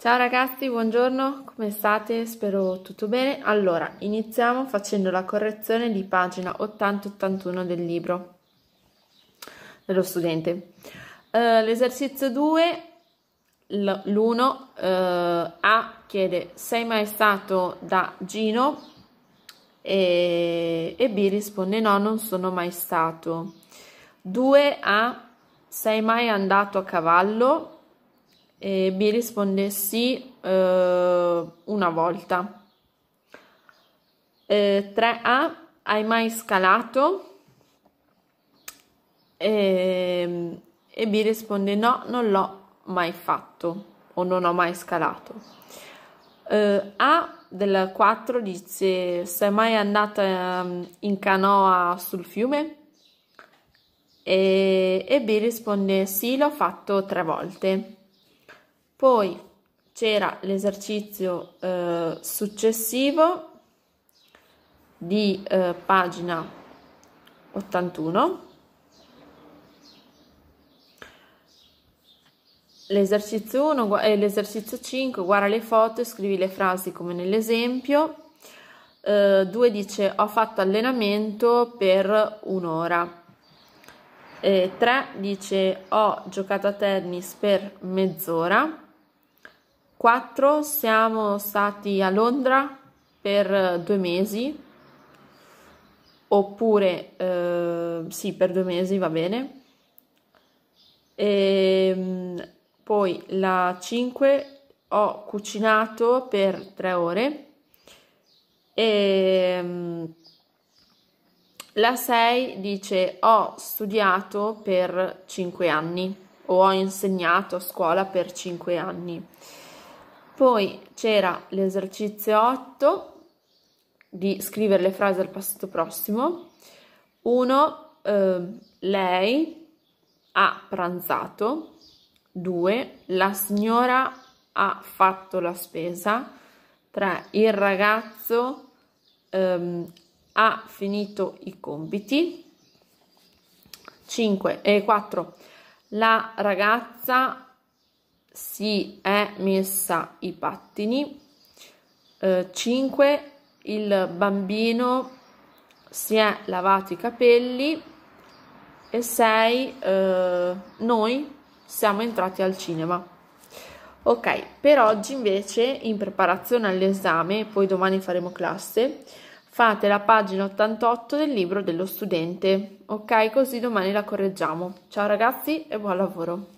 Ciao ragazzi, buongiorno, come state? Spero tutto bene. Allora, iniziamo facendo la correzione di pagina 80-81 del libro dello studente. Uh, l'esercizio 2, l'1, uh, A chiede sei mai stato da Gino e, e B risponde no, non sono mai stato. 2A sei mai andato a cavallo e B risponde sì eh, una volta. Eh, 3A, hai mai scalato? Ehm, e, e B risponde no, non l'ho mai fatto o non ho mai scalato. Eh, A del 4 dice sei mai andata ehm, in canoa sul fiume? E, e B risponde sì, l'ho fatto tre volte. Poi c'era l'esercizio eh, successivo di eh, pagina 81. L'esercizio 1 e eh, l'esercizio 5, guarda le foto e scrivi le frasi come nell'esempio. 2 uh, eh, dice ho fatto allenamento per un'ora. 3 dice ho giocato a tennis per mezz'ora. 4 siamo stati a Londra per eh, due mesi, oppure eh, sì, per due mesi va bene. E, ehm, poi la 5 ho cucinato per tre ore e ehm, la 6 dice ho studiato per 5 anni o ho insegnato a scuola per 5 anni. Poi c'era l'esercizio 8 di scrivere le frasi al passato prossimo. Uno, Eh, lei ha pranzato. Due, La signora ha fatto la spesa. Tre, Il ragazzo ehm, ha finito i compiti. Cinque e quattro, La ragazza si è messa i pattini. 5. Eh, il bambino si è lavato i capelli. E 6. Eh, noi siamo entrati al cinema. Ok, per oggi invece, in preparazione all'esame, poi domani faremo classe, fate la pagina 88 del libro dello studente. Ok, così domani la correggiamo. Ciao ragazzi e buon lavoro!